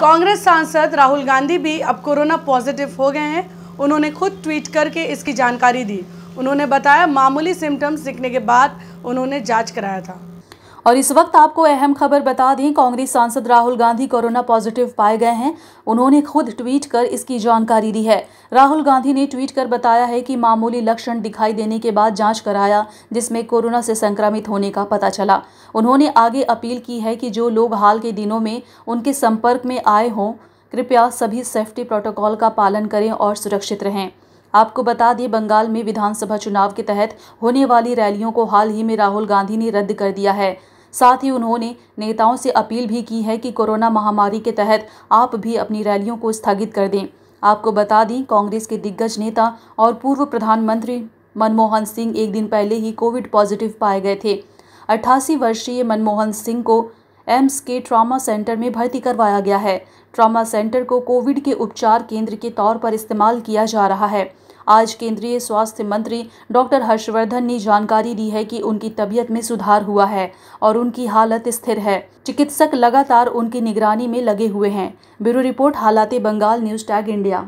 कांग्रेस सांसद राहुल गांधी भी अब कोरोना पॉजिटिव हो गए हैं उन्होंने खुद ट्वीट करके इसकी जानकारी दी उन्होंने बताया मामूली सिम्टम्स दिखने के बाद उन्होंने जांच कराया था और इस वक्त आपको अहम खबर बता दें कांग्रेस सांसद राहुल गांधी कोरोना पॉजिटिव पाए गए हैं उन्होंने खुद ट्वीट कर इसकी जानकारी दी है राहुल गांधी ने ट्वीट कर बताया है कि मामूली लक्षण दिखाई देने के बाद जांच कराया जिसमें कोरोना से संक्रमित होने का पता चला उन्होंने आगे अपील की है कि जो लोग हाल के दिनों में उनके संपर्क में आए हों कृपया सभी सेफ्टी प्रोटोकॉल का पालन करें और सुरक्षित रहें आपको बता दें बंगाल में विधानसभा चुनाव के तहत होने वाली रैलियों को हाल ही में राहुल गांधी ने रद्द कर दिया है साथ ही उन्होंने नेताओं से अपील भी की है कि कोरोना महामारी के तहत आप भी अपनी रैलियों को स्थगित कर दें आपको बता दें कांग्रेस के दिग्गज नेता और पूर्व प्रधानमंत्री मनमोहन सिंह एक दिन पहले ही कोविड पॉजिटिव पाए गए थे अट्ठासी वर्षीय मनमोहन सिंह को एम्स के ट्रामा सेंटर में भर्ती करवाया गया है ट्रामा सेंटर को कोविड के उपचार केंद्र के तौर पर इस्तेमाल किया जा रहा है आज केंद्रीय स्वास्थ्य मंत्री डॉक्टर हर्षवर्धन ने जानकारी दी है कि उनकी तबीयत में सुधार हुआ है और उनकी हालत स्थिर है चिकित्सक लगातार उनकी निगरानी में लगे हुए हैं ब्यूरो रिपोर्ट हालात बंगाल न्यूज टैग इंडिया